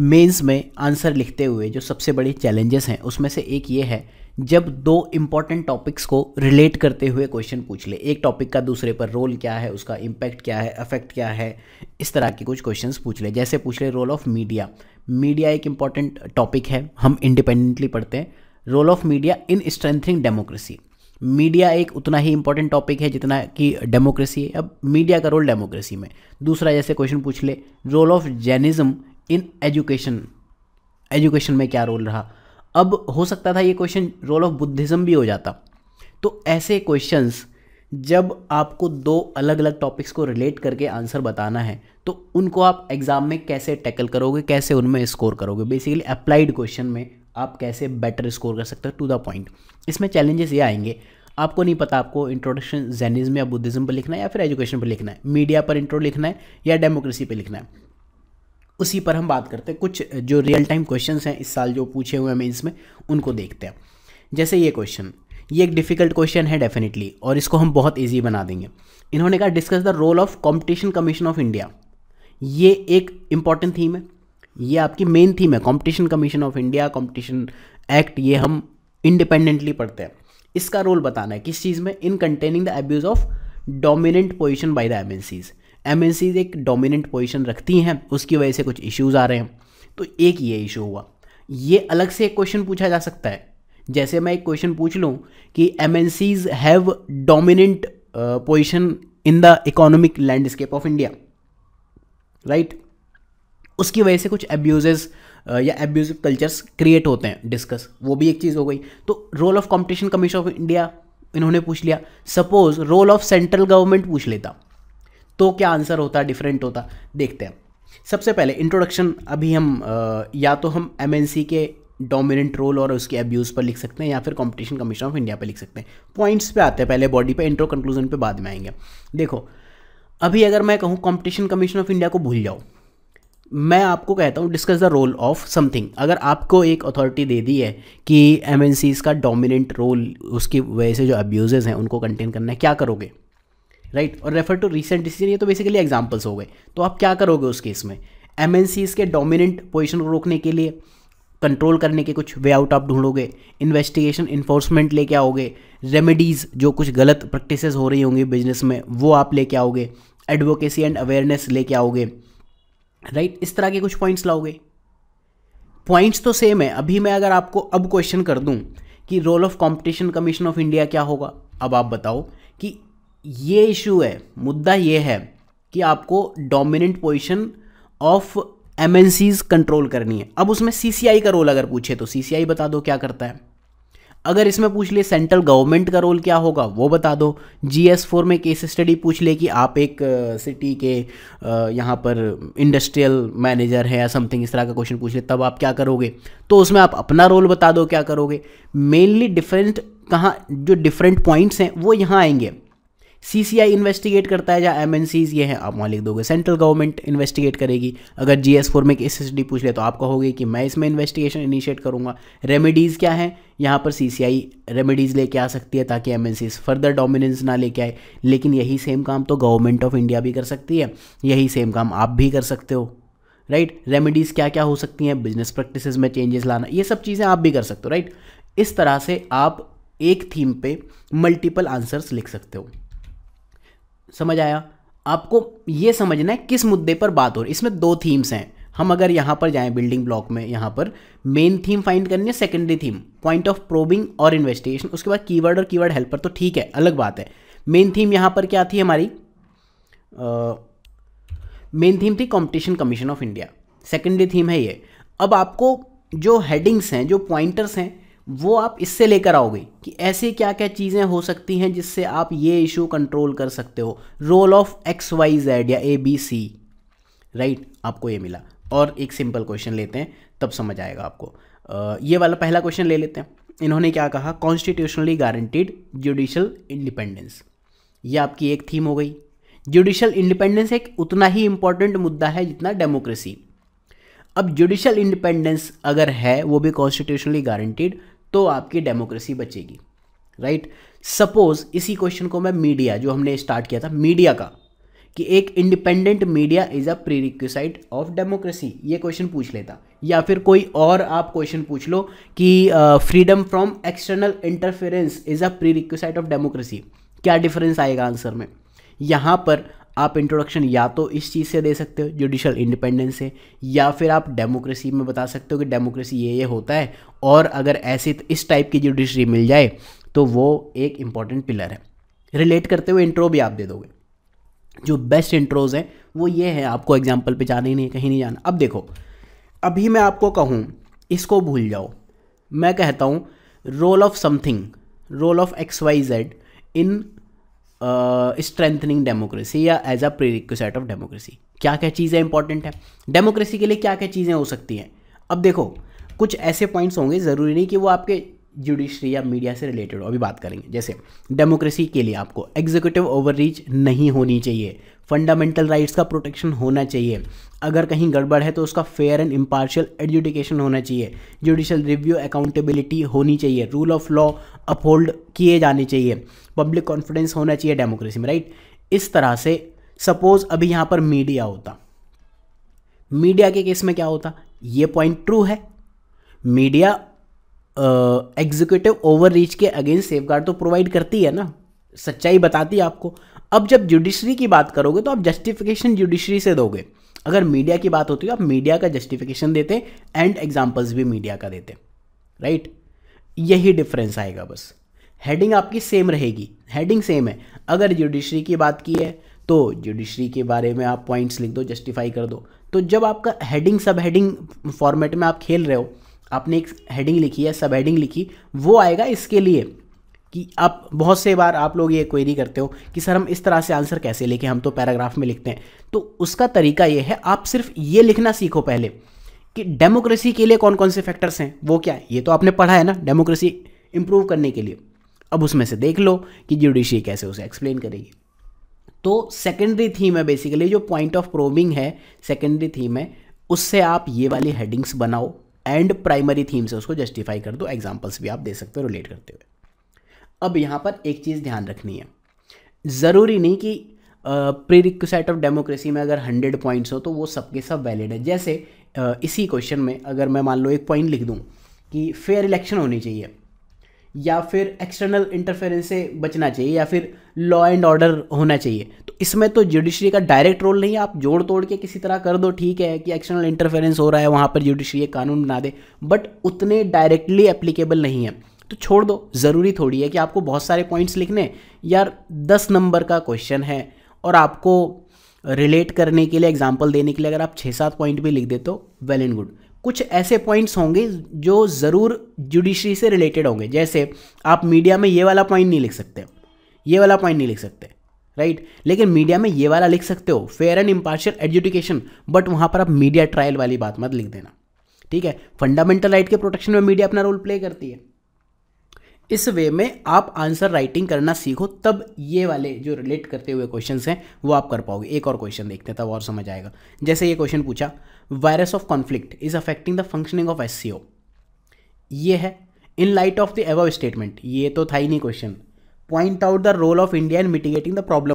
Mains में answer लिखते हुए जो सबसे बड़े चैलेंजेस हैं उसमें से एक ये है जब दो इम्पॉर्टेंट टॉपिक्स को रिलेट करते हुए क्वेश्चन पूछ ले एक टॉपिक का दूसरे पर रोल क्या है उसका इम्पैक्ट क्या है अफेक्ट क्या है इस तरह के कुछ क्वेश्चंस पूछ ले जैसे पूछ ले रोल ऑफ मीडिया मीडिया एक इम्पॉर्टेंट टॉपिक है हम इंडिपेंडेंटली पढ़ते हैं role of media in strengthening democracy media एक उतना ही इंपॉर्टेंट टॉपिक है जितना कि डेमोक्रेसी है अब मीडिया का रोल डेमोक्रेसी में दूसरा जैसे क्वेश्चन पूछ ले role of Jainism in education education में क्या रोल रहा अब हो सकता था ये क्वेश्चन रोल ऑफ बुद्धिज़्म भी हो जाता तो ऐसे क्वेश्चंस जब आपको दो अलग अलग टॉपिक्स को रिलेट करके आंसर बताना है तो उनको आप एग्ज़ाम में कैसे टैकल करोगे कैसे उनमें स्कोर करोगे बेसिकली अप्लाइड क्वेश्चन में आप कैसे बेटर स्कोर कर सकते हो टू द पॉइंट इसमें चैलेंजेस ये आएंगे आपको नहीं पता आपको इंट्रोडक्शन जैनिज्म या बुद्धिज़्म पर लिखना है या फिर एजुकेशन पर लिखना है मीडिया पर इंट्रो लिखना है या डेमोक्रेसी पर लिखना है उसी पर हम बात करते हैं कुछ जो रियल टाइम क्वेश्चन हैं इस साल जो पूछे हुए हैं मेन्स में उनको देखते हैं जैसे ये क्वेश्चन ये एक डिफ़िकल्ट क्वेश्चन है डेफिनेटली और इसको हम बहुत ईजी बना देंगे इन्होंने कहा discuss the role of competition commission of India ये एक इम्पॉर्टेंट थीम है ये आपकी मेन थीम है competition commission of India competition act ये हम इंडिपेंडेंटली पढ़ते हैं इसका रोल बताना है किस चीज़ में in containing the abuse of dominant position by the M M एक डोमिनेंट पोजिशन रखती हैं उसकी वजह से कुछ इश्यूज़ आ रहे हैं तो एक ये इशू हुआ ये अलग से एक क्वेश्चन पूछा जा सकता है जैसे मैं एक क्वेश्चन पूछ लूँ कि M have dominant position in the economic landscape of India right उसकी वजह से कुछ एब्यूजेस uh, या एब्यूजिव कल्चर्स क्रिएट होते हैं डिस्कस वो भी एक चीज़ हो गई तो role of competition commission of India इन्होंने पूछ लिया suppose role of central government पूछ लेता तो क्या आंसर होता डिफरेंट होता देखते हैं सबसे पहले इंट्रोडक्शन अभी हम आ, या तो हम एम के डोमिनेंट रोल और उसके अब्यूज़ पर लिख सकते हैं या फिर कंपटीशन कमीशन ऑफ इंडिया पर लिख सकते हैं पॉइंट्स पे आते हैं पहले बॉडी पे इंट्रो कंक्लूजन पे बाद में आएंगे देखो अभी अगर मैं कहूँ कंपटीशन कमीशन ऑफ इंडिया को भूल जाओ मैं आपको कहता हूँ discuss the role of something अगर आपको एक अथॉरिटी दे दी है कि एम का डोमिनेंट रोल उसकी वजह से जो अब्यूजेज हैं उनको कंटेन करना है क्या करोगे राइट और रेफर टू रिसेंट डिसीजन ये तो बेसिकली एग्जाम्पल्स हो गए तो आप क्या करोगे उस केस में एम के डोमिनेंट पोजिशन को रोकने के लिए कंट्रोल करने के कुछ वे आउट आप ढूंढोगे इन्वेस्टिगेशन इन्फोर्समेंट लेके आओगे रेमेडीज़ जो कुछ गलत प्रैक्टिसेस हो रही होंगी बिजनेस में वो आप लेके आओगे एडवोकेसी एंड अवेयरनेस लेके आओगे राइट right? इस तरह के कुछ पॉइंट्स लाओगे पॉइंट्स तो सेम है अभी मैं अगर आपको अब क्वेश्चन कर दूं कि role of competition commission of India क्या होगा अब आप बताओ कि ये इशू है मुद्दा ये है कि आपको dominant position of M control करनी है अब उसमें सी का रोल अगर पूछे तो सी बता दो क्या करता है अगर इसमें पूछ ले सेंट्रल गवर्नमेंट का रोल क्या होगा वो बता दो जी एस फोर में केस स्टडी पूछ ले कि आप एक सिटी के यहाँ पर इंडस्ट्रियल मैनेजर हैं या समथिंग इस तरह का क्वेश्चन पूछ ले तब आप क्या करोगे तो उसमें आप अपना रोल बता दो क्या करोगे मेनली डिफरेंट कहाँ जो डिफरेंट पॉइंट्स हैं वो यहाँ आएंगे आई इन्वेस्टिगेट करता है या एम ये हैं आप वहाँ लिख दोगे सेंट्रल गवर्नमेंट इन्वेस्टिगेट करेगी अगर जी एस फोर में एक एस डी पूछ ले तो आप कहोगे कि मैं इसमें इन्वेस्टिगेशन इनिशिएट करूँगा रेमेडीज़ क्या हैं यहाँ पर सी सी आई रेमेडीज़ लेके आ सकती है ताकि M N Cs further dominance ना लेके आए लेकिन यही सेम काम तो गवर्नमेंट ऑफ इंडिया भी कर सकती है यही सेम काम आप भी कर सकते हो राइट रेमेडीज़ क्या क्या हो सकती हैं बिजनेस प्रैक्टिसेस में चेंजेस लाना ये सब चीज़ें आप भी कर सकते हो राइट इस तरह से आप एक थीम पे मल्टीपल आंसर्स लिख सकते हो समझ आया आपको ये समझना है किस मुद्दे पर बात हो रही इसमें दो थीम्स हैं हम अगर यहाँ पर जाएं बिल्डिंग ब्लॉक में यहाँ पर मेन थीम फाइंड करनी है secondary theme point of probing और इन्वेस्टिगेशन उसके बाद कीवर्ड और कीवर्ड हेल्पर तो ठीक है अलग बात है मेन थीम यहाँ पर क्या थी हमारी मेन थीम थी competition commission of India secondary theme है ये अब आपको जो हेडिंग्स हैं जो पॉइंटर्स हैं वो आप इससे लेकर आओगे कि ऐसी क्या क्या चीज़ें हो सकती हैं जिससे आप ये इशू कंट्रोल कर सकते हो role of X Y Z या ए बी सी राइट आपको ये मिला और एक सिंपल क्वेश्चन लेते हैं तब समझ आएगा आपको आ, ये वाला पहला क्वेश्चन ले लेते हैं इन्होंने क्या कहा कॉन्स्टिट्यूशनली गारंटीड जुडिशल इंडिपेंडेंस ये आपकी एक थीम हो गई जुडिशल इंडिपेंडेंस एक उतना ही इंपॉर्टेंट मुद्दा है जितना डेमोक्रेसी अब जुडिशल इंडिपेंडेंस अगर है वो भी कॉन्स्टिट्यूशनली गारंटीड तो आपकी डेमोक्रेसी बचेगी राइट सपोज इसी क्वेश्चन को मैं मीडिया जो हमने स्टार्ट किया था मीडिया का कि एक independent media is a prerequisite of democracy ये क्वेश्चन पूछ लेता या फिर कोई और आप क्वेश्चन पूछ लो कि freedom from external interference is a prerequisite of democracy क्या डिफरेंस आएगा आंसर में यहाँ पर आप इंट्रोडक्शन या तो इस चीज़ से दे सकते हो जुडिशल इंडिपेंडेंस से या फिर आप डेमोक्रेसी में बता सकते हो कि डेमोक्रेसी ये ये होता है और अगर ऐसी इस टाइप की जुडिशरी मिल जाए तो वो एक इम्पॉर्टेंट पिलर है रिलेट करते हुए इंट्रो भी आप दे दोगे जो बेस्ट इंट्रोज हैं वो ये है आपको एग्जाम्पल पर जाना ही नहीं कहीं नहीं जाना अब देखो अभी मैं आपको कहूँ इसको भूल जाओ मैं कहता हूँ role of something role of X Y Z in strengthening uh, democracy या as a prerequisite of democracy क्या क्या चीज़ें इंपॉर्टेंट हैं डेमोक्रेसी के लिए क्या क्या चीज़ें हो सकती हैं अब देखो कुछ ऐसे पॉइंट्स होंगे ज़रूरी नहीं कि वो आपके जुडिशरी या मीडिया से रिलेटेड हो अभी बात करेंगे जैसे डेमोक्रेसी के लिए आपको एग्जीक्यूटिव ओवररीच नहीं होनी चाहिए फंडामेंटल राइट्स का प्रोटेक्शन होना चाहिए अगर कहीं गड़बड़ है तो उसका फेयर एंड इम्पार्शियल एडजुडिकेशन होना चाहिए जुडिशल रिव्यू अकाउंटेबिलिटी होनी चाहिए रूल ऑफ लॉ अपहोल्ड किए जाने चाहिए पब्लिक कॉन्फिडेंस होना चाहिए डेमोक्रेसी में राइट इस तरह से सपोज अभी यहाँ पर मीडिया होता मीडिया के केस में क्या होता ये पॉइंट ट्रू है मीडिया एग्जीक्यूटिव ओवर रीच के अगेंस्ट सेफ तो प्रोवाइड करती है ना सच्चाई बताती है आपको अब जब जुडिशरी की बात करोगे तो आप जस्टिफिकेशन जुडिशरी से दोगे अगर मीडिया की बात होती है आप मीडिया का जस्टिफिकेशन देते एंड एग्जाम्पल्स भी मीडिया का देते राइट यही डिफरेंस आएगा बस हेडिंग आपकी सेम रहेगी हेडिंग सेम है अगर जुडिशरी की बात की है तो जुडिशरी के बारे में आप पॉइंट्स लिख दो जस्टिफाई कर दो तो जब आपका हेडिंग सब हेडिंग फॉर्मेट में आप खेल रहे हो आपने एक हेडिंग लिखी है सब हेडिंग लिखी वो आएगा इसके लिए कि आप बहुत से बार आप लोग ये क्वेरी करते हो कि सर हम इस तरह से आंसर कैसे लिखें हम तो पैराग्राफ में लिखते हैं तो उसका तरीका ये है आप सिर्फ ये लिखना सीखो पहले कि डेमोक्रेसी के लिए कौन कौन से फैक्टर्स हैं वो क्या है ये तो आपने पढ़ा है ना डेमोक्रेसी इम्प्रूव करने के लिए अब उसमें से देख लो कि जुडिशरी कैसे उसे एक्सप्लेन करेगी तो सेकेंडरी थीम है बेसिकली जो पॉइंट ऑफ प्रोबिंग है सेकेंडरी थीम है उससे आप ये वाली हेडिंग्स बनाओ एंड प्राइमरी थीम से उसको जस्टिफाई कर दो एग्जाम्पल्स भी आप दे सकते हो रिलेट करते हुए अब यहाँ पर एक चीज़ ध्यान रखनी है ज़रूरी नहीं कि प्री रिक्वेसाइट ऑफ डेमोक्रेसी में अगर हंड्रेड पॉइंट्स हो तो वो सबके सब वैलिड है जैसे इसी क्वेश्चन में अगर मैं मान लो एक पॉइंट लिख दूँ कि फेयर इलेक्शन होनी चाहिए या फिर एक्सटर्नल इंटरफेरेंस से बचना चाहिए या फिर लॉ एंड ऑर्डर होना चाहिए तो इसमें तो जुडिशरी का डायरेक्ट रोल नहीं है आप जोड़ तोड़ के किसी तरह कर दो ठीक है कि एक्सटर्नल इंटरफेरेंस हो रहा है वहाँ पर जुडिशरी कानून बना दे बट उतने डायरेक्टली एप्लीकेबल नहीं है तो छोड़ दो ज़रूरी थोड़ी है कि आपको बहुत सारे पॉइंट्स लिखने यार दस नंबर का क्वेश्चन है और आपको रिलेट करने के लिए एग्जाम्पल देने के लिए अगर आप छः सात पॉइंट भी लिख दे तो वेल एंड गुड कुछ ऐसे पॉइंट्स होंगे जो ज़रूर जुडिशरी से रिलेटेड होंगे जैसे आप मीडिया में ये वाला पॉइंट नहीं लिख सकते ये वाला पॉइंट नहीं लिख सकते राइट right? लेकिन मीडिया में ये वाला लिख सकते हो fair and impartial education but वहाँ पर आप मीडिया ट्रायल वाली बात मत लिख देना ठीक है फंडामेंटल राइट के प्रोटेक्शन में मीडिया अपना रोल प्ले करती है इस वे में आप आंसर राइटिंग करना सीखो तब ये वाले जो रिलेट करते हुए क्वेश्चन हैं वो आप कर पाओगे एक और क्वेश्चन देखते हैं तब और समझ आएगा जैसे ये क्वेश्चन पूछा virus of conflict is affecting the functioning of S ये है in light of the above statement ये तो था ही नहीं question point out the role of India in mitigating the problem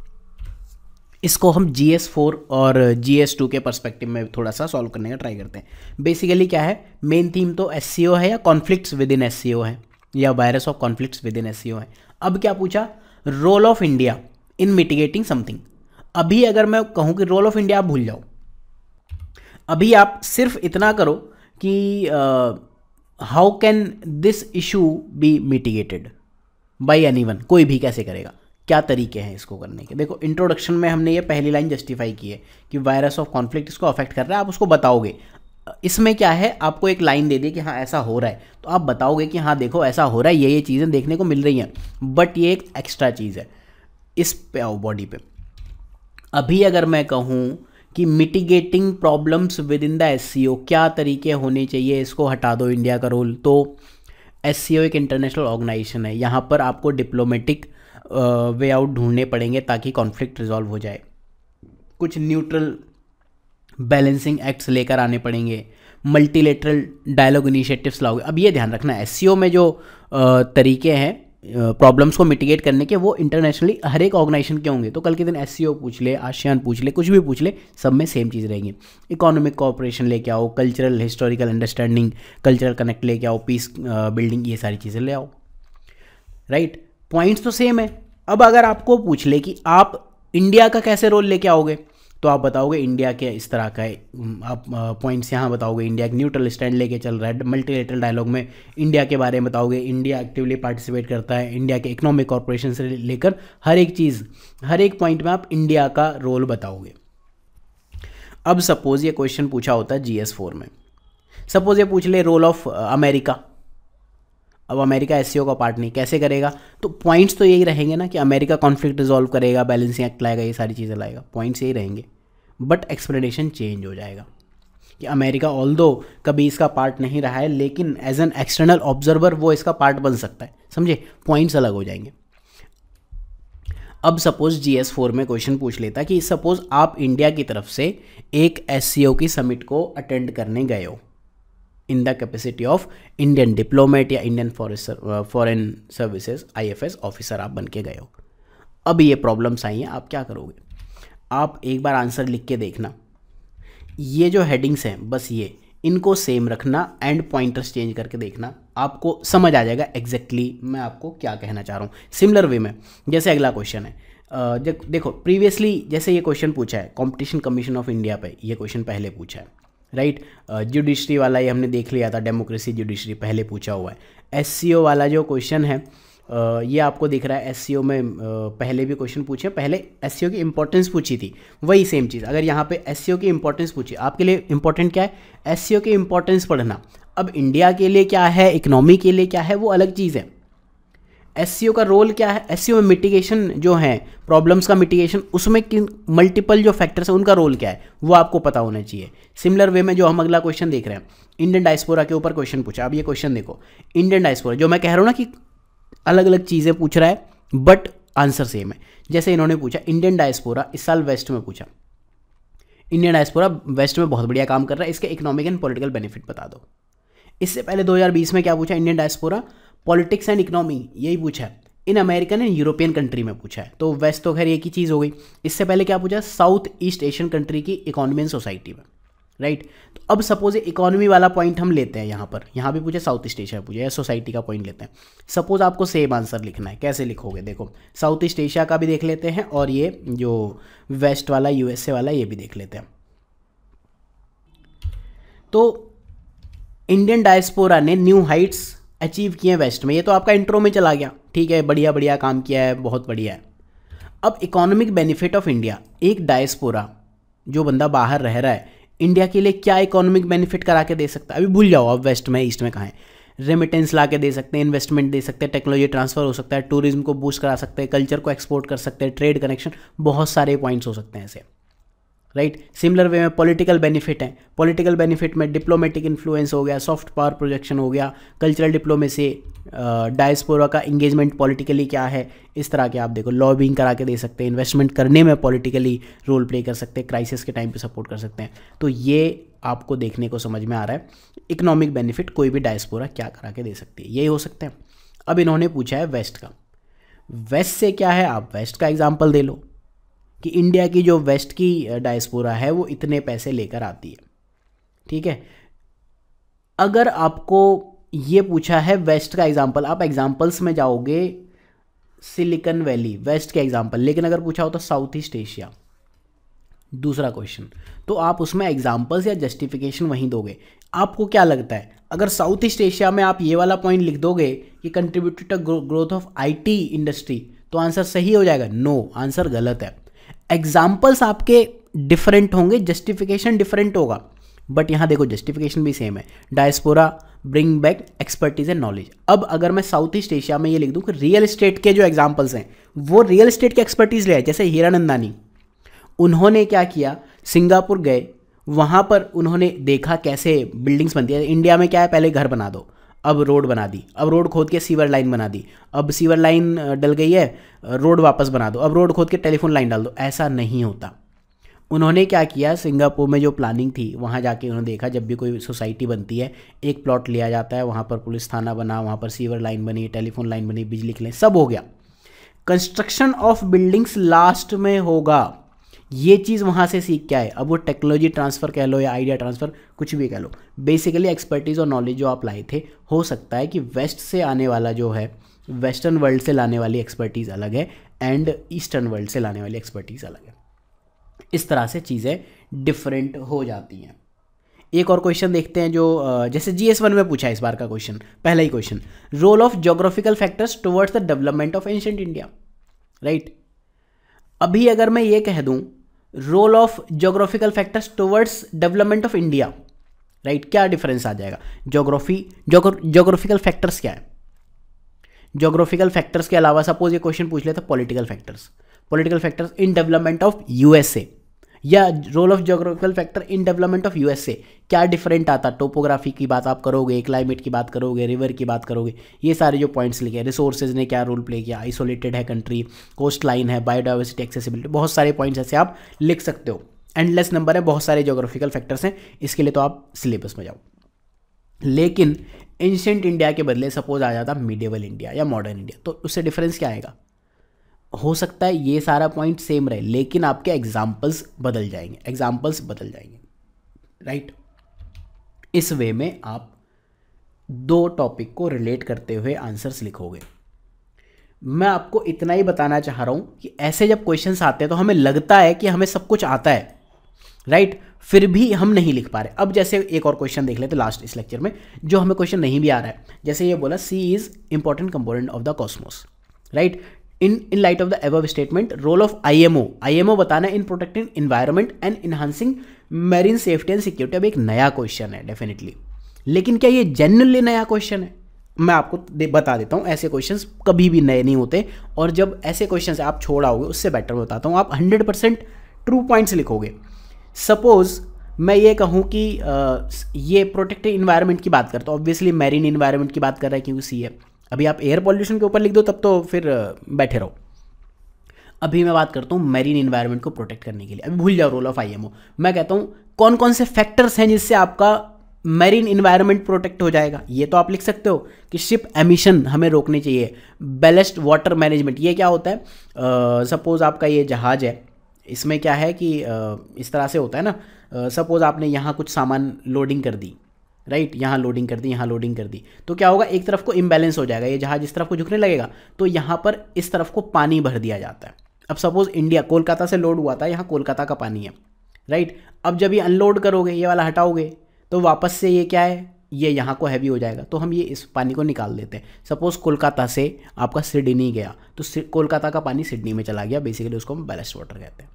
इसको हम जी एस फोर और जी एस टू के परस्पेक्टिव में थोड़ा सा सॉल्व करने का ट्राई करते हैं बेसिकली क्या है मेन थीम तो एस सी ओ है या conflict within S C O है या virus of conflict within S है अब क्या पूछा role of India in mitigating something अभी अगर मैं कहूँ कि रोल ऑफ इंडिया आप भूल जाओ अभी आप सिर्फ इतना करो कि how can this issue be mitigated by anyone कोई भी कैसे करेगा क्या तरीके हैं इसको करने के देखो इंट्रोडक्शन में हमने ये पहली लाइन जस्टिफाई की है कि वायरस ऑफ कॉन्फ्लिक्ट इसको अफेक्ट कर रहा है आप उसको बताओगे इसमें क्या है आपको एक लाइन दे दी कि हाँ ऐसा हो रहा है तो आप बताओगे कि हाँ देखो ऐसा हो रहा है ये ये चीज़ें देखने को मिल रही हैं बट ये एक एक्स्ट्रा चीज़ है इस पे बॉडी पे अभी अगर मैं कहूँ कि mitigating problems within the S क्या तरीके होने चाहिए इसको हटा दो इंडिया का रोल तो एस एक इंटरनेशनल ऑर्गेनाइजेशन है यहाँ पर आपको डिप्लोमेटिक वे आउट ढूंढने पड़ेंगे ताकि कॉन्फ्लिक्ट रिजॉल्व हो जाए कुछ न्यूट्रल बैलेंसिंग एक्ट्स लेकर आने पड़ेंगे मल्टीलेटरल डायलॉग इनिशिएटिव्स लाओगे अब ये ध्यान रखना एस e में जो तरीके हैं प्रॉब्लम्स को मिटिगेट करने के वो इंटरनेशनली हर एक ऑर्गेनाइजेशन के होंगे तो कल के दिन एस e पूछ ले आशियान पूछ ले कुछ भी पूछ ले सब में सेम चीज़ रहेंगी इकोनॉमिक कोऑपरेशन लेके आओ cultural historical understanding cultural connect लेके आओ पीस बिल्डिंग ये सारी चीज़ें ले आओ राइट right? पॉइंट्स तो सेम है अब अगर आपको पूछ ले कि आप इंडिया का कैसे रोल लेके आओगे तो आप बताओगे इंडिया के इस तरह का है आप पॉइंट्स यहाँ बताओगे इंडिया एक न्यूट्रल स्टैंड लेके चल रहा है मल्टीलेटरल डायलॉग में इंडिया के बारे में बताओगे इंडिया एक्टिवली पार्टिसिपेट करता है इंडिया के इकोनॉमिक कॉरपोरेशन से लेकर हर एक चीज़ हर एक पॉइंट में आप इंडिया का रोल बताओगे अब सपोज़ ये क्वेश्चन पूछा होता है जी एस फोर में सपोज़ ये पूछ ले रोल ऑफ अमेरिका अब अमेरिका एस e का पार्ट नहीं कैसे करेगा तो पॉइंट्स तो यही रहेंगे ना कि अमेरिका कॉन्फ्लिक्ट रिजॉल्व करेगा बैलेंसिंग एक्ट लाएगा ये सारी चीज़ें लाएगा पॉइंट्स यही रहेंगे बट एक्सप्लेनेशन चेंज हो जाएगा कि अमेरिका ऑल कभी इसका पार्ट नहीं रहा है लेकिन एज एन एक्सटर्नल ऑब्जर्वर वो इसका पार्ट बन सकता है समझे पॉइंट्स अलग हो जाएंगे अब सपोज जी एस फोर में क्वेश्चन पूछ लेता कि सपोज आप इंडिया की तरफ से एक एस e की समिट को अटेंड करने गए हो in the capacity of Indian diplomat या Indian foreign services IFS officer आप बन के गए हो अब ये प्रॉब्लम्स आई हैं आप क्या करोगे आप एक बार आंसर लिख के देखना ये जो हेडिंग्स हैं बस ये इनको सेम रखना एंड पॉइंटर्स चेंज करके देखना आपको समझ आ जाएगा एग्जैक्टली exactly मैं आपको क्या कहना चाह रहा हूँ सिमिलर वे में जैसे अगला क्वेश्चन है देखो प्रीवियसली जैसे ये क्वेश्चन पूछा है कंपटीशन कमीशन ऑफ इंडिया पे ये क्वेश्चन पहले पूछा है राइट जुडिशरी वाला ये हमने देख लिया था डेमोक्रेसी जुडिशरी पहले पूछा हुआ है एस वाला जो क्वेश्चन है ये आपको दिख रहा है एस में पहले भी क्वेश्चन पूछे पहले एस की इंपॉर्टेंस पूछी थी वही सेम चीज़ अगर यहाँ पे एस की इंपॉर्टेंस पूछी आपके लिए इंपॉर्टेंट क्या है एस की इंपॉर्टेंस पढ़ना अब इंडिया के लिए क्या है इकोनॉमी के लिए क्या है वो अलग चीज़ है एस का रोल क्या है एस में मिटिगेशन जो है प्रॉब्लम्स का मिटिगेशन उसमें किन मल्टीपल जो फैक्टर्स हैं उनका रोल क्या है वो आपको पता होना चाहिए सिमिलर वे में जो हम अगला क्वेश्चन देख रहे हैं इंडियन डायस्पोरा के ऊपर क्वेश्चन पूछा अब ये क्वेश्चन देखो इंडियन डायस्पोरा जो मैं कह रहा हूँ ना कि अलग अलग चीज़ें पूछ रहा है बट आंसर सेम है जैसे इन्होंने पूछा इंडियन डायस्पोरा इस साल वेस्ट में पूछा इंडियन डायस्पोरा वेस्ट में बहुत बढ़िया काम कर रहा है इसके इकोनॉमिक एंड पॉलिटिकल बेनिफिट बता दो इससे पहले 2020 में क्या पूछा Indian diaspora politics and economy यही पूछा है in American and European country में पूछा है तो वेस्ट तो खैर एक ही चीज़ हो गई इससे पहले क्या पूछा साउथ ईस्ट एशियन कंट्री की इकोनॉमी एंड सोसाइटी में राइट तो अब सपोज इकोनॉमी वाला पॉइंट हम लेते हैं यहाँ पर यहाँ भी पूछे साउथ ईस्ट एशिया पूछे या सोसाइटी का पॉइंट लेते हैं सपोज आपको सेम आंसर लिखना है कैसे लिखोगे देखो साउथ ईस्ट एशिया का भी देख लेते हैं और ये जो वेस्ट वाला यूएसए वाला ये भी देख लेते हैं तो इंडियन डायस्पोरा ने न्यू हाइट्स अचीव किए हैं वेस्ट में ये तो आपका इंट्रो में चला गया ठीक है बढ़िया बढ़िया काम किया है बहुत बढ़िया है अब इकोनॉमिक बेनिफिट ऑफ इंडिया एक डायस्पोरा जो बंदा बाहर रह रहा है इंडिया के लिए क्या इकोनॉमिक बेनिफिट करा के दे सकता है अभी भूल जाओ आप वेस्ट में ईस्ट में कहाँ है रेमिटेंस ला के दे सकते हैं इन्वेस्टमेंट दे सकते हैं टेक्नोलॉजी ट्रांसफर हो सकता है टूरिज्म को बूस्ट करा सकते हैं कल्चर को एक्सपोर्ट कर सकते हैं ट्रेड कनेक्शन बहुत सारे पॉइंट्स हो सकते हैं ऐसे राइट सिमिलर वे में पॉलिटिकल बेनिफिट हैं पॉलिटिकल बेनिफिट में डिप्लोमेटिक इन्फ्लुएंस हो गया सॉफ्ट पावर प्रोजेक्शन हो गया कल्चरल डिप्लोमेसी डायस्पोरा का इंगेजमेंट पॉलिटिकली क्या है इस तरह के आप देखो लॉबिंग करा के दे सकते हैं इन्वेस्टमेंट करने में पॉलिटिकली रोल प्ले कर सकते हैं क्राइसिस के टाइम पे सपोर्ट कर सकते हैं तो ये आपको देखने को समझ में आ रहा है इकोनॉमिक बेनिफिट कोई भी डायस्पोरा क्या करा के दे सकती है यही हो सकते हैं अब इन्होंने पूछा है वेस्ट का वेस्ट से क्या है आप वेस्ट का एग्जाम्पल दे लो कि इंडिया की जो वेस्ट की डायस्पोरा है वो इतने पैसे लेकर आती है ठीक है अगर आपको ये पूछा है वेस्ट का एग्जाम्पल आप एग्जाम्पल्स में जाओगे सिलिकन वैली वेस्ट के एग्जाम्पल लेकिन अगर पूछा हो तो साउथ ईस्ट एशिया दूसरा क्वेश्चन तो आप उसमें एग्जाम्पल्स या जस्टिफिकेशन वहीं दोगे आपको क्या लगता है अगर साउथ ईस्ट एशिया में आप ये वाला पॉइंट लिख दोगे कि contributed to growth of IT industry तो आंसर सही हो जाएगा नो no, आंसर गलत है एग्जाम्पल्स आपके डिफरेंट होंगे जस्टिफिकेशन डिफरेंट होगा बट यहाँ देखो जस्टिफिकेशन भी सेम है diaspora bring back expertise and knowledge अब अगर मैं साउथ ईस्ट एशिया में ये लिख दूँ कि रियल स्टेट के जो एग्जाम्पल्स हैं वो रियल स्टेट के एक्सपर्टीज ले आए जैसे हीरानंदानी उन्होंने क्या किया सिंगापुर गए वहाँ पर उन्होंने देखा कैसे बिल्डिंग्स बनती है इंडिया में क्या है पहले घर बना दो अब रोड बना दी अब रोड खोद के सीवर लाइन बना दी अब सीवर लाइन डल गई है रोड वापस बना दो अब रोड खोद के टेलीफोन लाइन डाल दो ऐसा नहीं होता उन्होंने क्या किया सिंगापुर में जो प्लानिंग थी वहाँ जाके उन्होंने देखा जब भी कोई सोसाइटी बनती है एक प्लॉट लिया जाता है वहाँ पर पुलिस थाना बना वहाँ पर सीवर लाइन बनी टेलीफोन लाइन बनी बिजली के सब हो गया कंस्ट्रक्शन ऑफ बिल्डिंग्स लास्ट में होगा ये चीज़ वहाँ से सीख के आए अब वो टेक्नोलॉजी ट्रांसफ़र कह लो या आइडिया ट्रांसफ़र कुछ भी कह लो बेसिकली एक्सपर्टीज़ और नॉलेज जो आप लाए थे हो सकता है कि वेस्ट से आने वाला जो है वेस्टर्न वर्ल्ड से लाने वाली एक्सपर्टीज़ अलग है एंड ईस्टर्न वर्ल्ड से लाने वाली एक्सपर्टीज़ अलग है इस तरह से चीज़ें डिफरेंट हो जाती हैं एक और क्वेश्चन देखते हैं जो जैसे जी एस वन में पूछा है इस बार का क्वेश्चन पहला ही question role of geographical factors towards the development of ancient India right अभी अगर मैं ये कह दूँ role of geographical factors towards development of India right क्या डिफरेंस आ जाएगा जोग्राफी जोग्राफिकल फैक्टर्स क्या है जोग्राफिकल फैक्टर्स के अलावा सपोज ये क्वेश्चन पूछ लेता political factors political factors in development of USA या role of geographical factor in development of USA क्या डिफरेंट आता टोपोग्राफी की बात आप करोगे क्लाइमेट की बात करोगे रिवर की बात करोगे ये सारे जो पॉइंट्स लिखे हैं रिसोर्सेज ने क्या रोल प्ले किया आइसोलेटेड है कंट्री कोस्ट लाइन है बायोडाइवर्सिटी एक्सेसिबिलिटी बहुत सारे पॉइंट्स ऐसे आप लिख सकते हो एंडलेस नंबर है बहुत सारे जोग्राफिकल फैक्टर्स हैं इसके लिए तो आप सिलेबस में जाओ लेकिन एंशेंट इंडिया के बदले सपोज आ जाता मीडियवल इंडिया या मॉडर्न इंडिया तो उससे डिफरेंस क्या आएगा हो सकता है ये सारा पॉइंट सेम रहे लेकिन आपके एग्जाम्पल्स बदल जाएंगे एग्जाम्पल्स बदल जाएंगे राइट इस वे में आप दो टॉपिक को रिलेट करते हुए आंसर्स लिखोगे मैं आपको इतना ही बताना चाह रहा हूँ कि ऐसे जब क्वेश्चंस आते हैं तो हमें लगता है कि हमें सब कुछ आता है राइट right? फिर भी हम नहीं लिख पा रहे अब जैसे एक और क्वेश्चन देख लेते लास्ट इस लेक्चर में जो हमें क्वेश्चन नहीं भी आ रहा है जैसे ये बोला sea is important component of the cosmos right in in light of the above statement role of I I M O M O बताना in protecting environment and enhancing marine safety and security अब एक नया question है definitely लेकिन क्या ये generally नया question है मैं आपको दे, बता देता हूँ ऐसे क्वेश्चन कभी भी नए नहीं होते और जब ऐसे क्वेश्चन आप छोड़ाओगे उससे बेटर बताता हूँ आप हंड्रेड परसेंट ट्रू पॉइंट्स लिखोगे सपोज़ मैं ये कहूँ कि आ, ये प्रोटेक्टेड इन्वायरमेंट की बात करता हूँ ऑब्वियसली मैरीन इन्वायरमेंट की बात कर रहा है क्योंकि सी है अभी आप एयर पॉल्यूशन के ऊपर लिख दो तब तो फिर बैठे रहो अभी मैं बात करता हूँ मैरीन इन्वायरमेंट को प्रोटेक्ट करने के लिए अभी भूल जाओ रोल ऑफ आई मैं कहता हूँ कौन कौन से फैक्टर्स हैं जिससे आपका मैरीन इन्वायरमेंट प्रोटेक्ट हो जाएगा ये तो आप लिख सकते हो कि शिप एमिशन हमें रोकने चाहिए बेलेस्ट वाटर मैनेजमेंट ये क्या होता है सपोज uh, आपका ये जहाज़ है इसमें क्या है कि uh, इस तरह से होता है ना सपोज uh, आपने यहाँ कुछ सामान लोडिंग कर दी राइट यहाँ लोडिंग कर दी यहाँ लोडिंग कर दी तो क्या होगा एक तरफ को इम्बैलेंस हो जाएगा ये जहाज़ इस तरफ को झुकने लगेगा तो यहाँ पर इस तरफ को पानी भर दिया जाता है अब सपोज़ इंडिया कोलकाता से लोड हुआ था यहाँ कोलकाता का पानी है राइट अब जब ये अनलोड करोगे ये वाला हटाओगे तो वापस से ये क्या है ये यहाँ को हैवी हो जाएगा तो हम ये इस पानी को निकाल देते हैं सपोज़ कोलकाता से आपका सिडनी गया तो कोलकाता का पानी सिडनी में चला गया बेसिकली उसको हम बैलेस्ट वाटर कहते हैं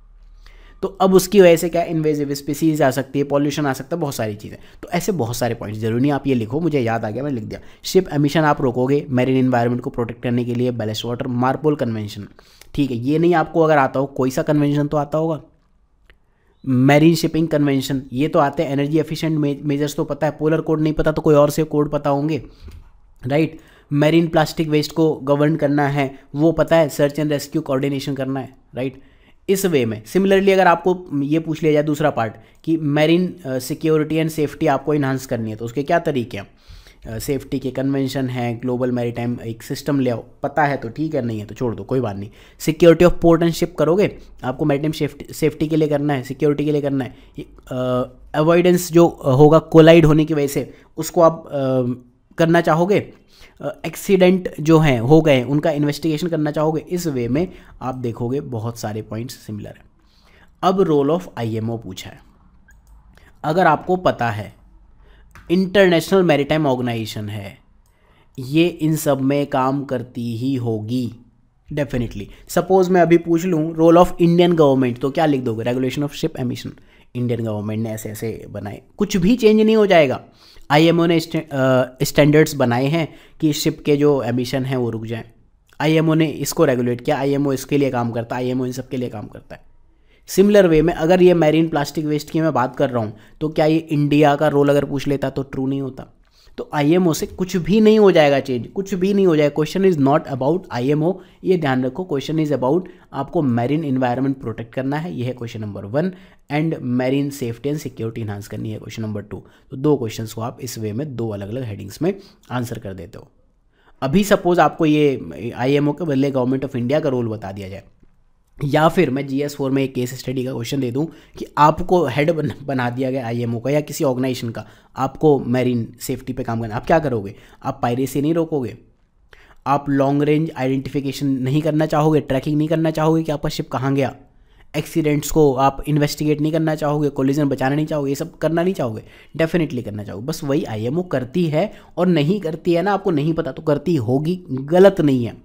तो अब उसकी वजह से क्या इन्वेजिव स्पीसीज आ सकती है पॉल्यूशन आ सकता है बहुत सारी चीज़ें तो ऐसे बहुत सारे पॉइंट्स जरूरी नहीं आप ये लिखो मुझे याद आ गया मैंने लिख दिया शिप एमिशन आप रोकोगे मेरीन इन्वायरमेंट को प्रोटेक्ट करने के लिए बैलेस्ट वाटर मारपोल कन्वेंशन ठीक है ये नहीं आपको अगर आता हो कोई सा कन्वेंशन तो आता होगा मैरीन शिपिंग कन्वेंशन ये तो आते हैं एनर्जी एफिशिएंट मेजर्स तो पता है पोलर कोड नहीं पता तो कोई और से कोड पता होंगे राइट मैरीन प्लास्टिक वेस्ट को गवर्न करना है वो पता है सर्च एंड रेस्क्यू कोऑर्डिनेशन करना है राइट इस वे में सिमिलरली अगर आपको ये पूछ लिया जाए दूसरा पार्ट कि मैरीन सिक्योरिटी एंड सेफ्टी आपको इन्हांस करनी है तो उसके क्या तरीके हैं सेफ्टी uh, के कन्वेंशन हैं ग्लोबल मैरीटाइम एक सिस्टम ले आओ पता है तो ठीक है नहीं है तो छोड़ दो कोई बात नहीं security of port and ship करोगे आपको मैरीटाइम सेफ्टी सेफ्टी के लिए करना है सिक्योरिटी के लिए करना है अवॉइडेंस uh, जो होगा कोलाइड होने की वजह से उसको आप uh, करना चाहोगे एक्सीडेंट जो हैं हो गए उनका इन्वेस्टिगेशन करना चाहोगे इस वे में आप देखोगे बहुत सारे पॉइंट्स सिमिलर हैं अब रोल ऑफ आईएमओ पूछा है अगर आपको पता है इंटरनेशनल मैरिटाइम ऑर्गेनाइजेशन है ये इन सब में काम करती ही होगी डेफिनेटली सपोज मैं अभी पूछ लूँ रोल ऑफ इंडियन गवर्नमेंट तो क्या लिख दोगे regulation of ship emission Indian government ने ऐसे ऐसे बनाए कुछ भी चेंज नहीं हो जाएगा आई एम ओ ने स्टैंडर्ड्स बनाए हैं कि शिप के जो एमिशन हैं वो रुक जाएं ओ ने इसको रेगुलेट किया आई एम ओ इसके लिए काम करता है आई एम ओ इन सब के लिए काम करता है सिमिलर वे में अगर ये मैरीन प्लास्टिक वेस्ट की मैं बात कर रहा हूँ तो क्या ये इंडिया का रोल अगर पूछ लेता तो ट्रू नहीं होता तो आई से कुछ भी नहीं हो जाएगा चेंज कुछ भी नहीं हो जाएगा question is not about I ये ध्यान रखो क्वेश्चन इज़ अबाउट आपको मैरीन इन्वायरमेंट प्रोटेक्ट करना है यह है question number one and marine safety and security enhance करनी है क्वेश्चन नंबर टू तो दो क्वेश्चन को आप इस वे में दो अलग अलग हेडिंग्स में आंसर कर देते हो अभी सपोज आपको ये आई के बदले गवर्नमेंट ऑफ इंडिया का रोल बता दिया जाए या फिर मैं जी एस फोर में एक केस स्टडी का क्वेश्चन दे दूं कि आपको हेड बना दिया गया आईएमओ का या किसी ऑर्गेनाइजेशन का आपको मैरीन सेफ्टी पे काम करना आप क्या करोगे आप पायरेसी नहीं रोकोगे आप लॉन्ग रेंज आइडेंटिफिकेशन नहीं करना चाहोगे ट्रैकिंग नहीं करना चाहोगे कि आपका शिप कहाँ गया एक्सीडेंट्स को आप इन्वेस्टिगेट नहीं करना चाहोगे कोलिजन बचाना नहीं चाहोगे ये सब करना नहीं चाहोगे डेफिनेटली करना चाहोगे बस वही आई करती है और नहीं करती है ना आपको नहीं पता तो करती होगी गलत नहीं है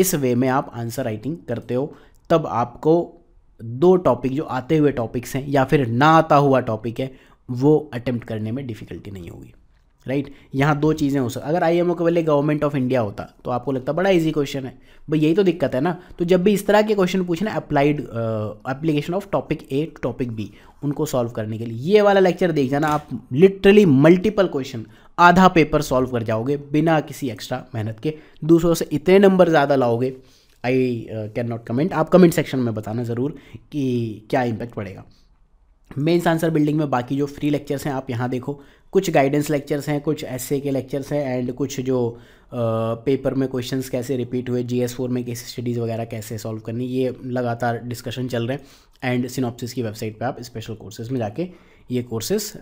इस वे में आप आंसर राइटिंग करते हो तब आपको दो टॉपिक जो आते हुए टॉपिक्स हैं या फिर ना आता हुआ टॉपिक है वो अटैम्प्ट करने में डिफ़िकल्टी नहीं होगी राइट right? यहाँ दो चीज़ें हो सकती अगर आई एम ओ के पहले गवर्नमेंट ऑफ इंडिया होता तो आपको लगता बड़ा इजी क्वेश्चन है भाई यही तो दिक्कत है ना तो जब भी इस तरह के क्वेश्चन पूछना applied application of topic A topic B उनको सॉल्व करने के लिए ये वाला लेक्चर देख जाना आप लिटरली मल्टीपल क्वेश्चन आधा पेपर सॉल्व कर जाओगे बिना किसी एक्स्ट्रा मेहनत के दूसरों से इतने नंबर ज़्यादा लाओगे आई कैन नॉट कमेंट आप कमेंट सेक्शन में बताना ज़रूर कि क्या इम्पैक्ट पड़ेगा मेन्स आंसर बिल्डिंग में बाकी जो फ्री लेक्चर्स हैं आप यहाँ देखो कुछ गाइडेंस लेक्चर्स हैं कुछ ऐसे के लेक्चर्स हैं एंड कुछ जो पेपर uh, में क्वेश्चंस कैसे रिपीट हुए जी एस फोर में केस स्टडीज़ वगैरह कैसे सॉल्व करनी ये लगातार डिस्कशन चल रहे हैं एंड सिनॉप्सिस की वेबसाइट पे आप स्पेशल कोर्सेज में जाके ये कोर्सेज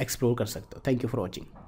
एक्सप्लोर uh, कर सकते हो थैंक यू फॉर वॉचिंग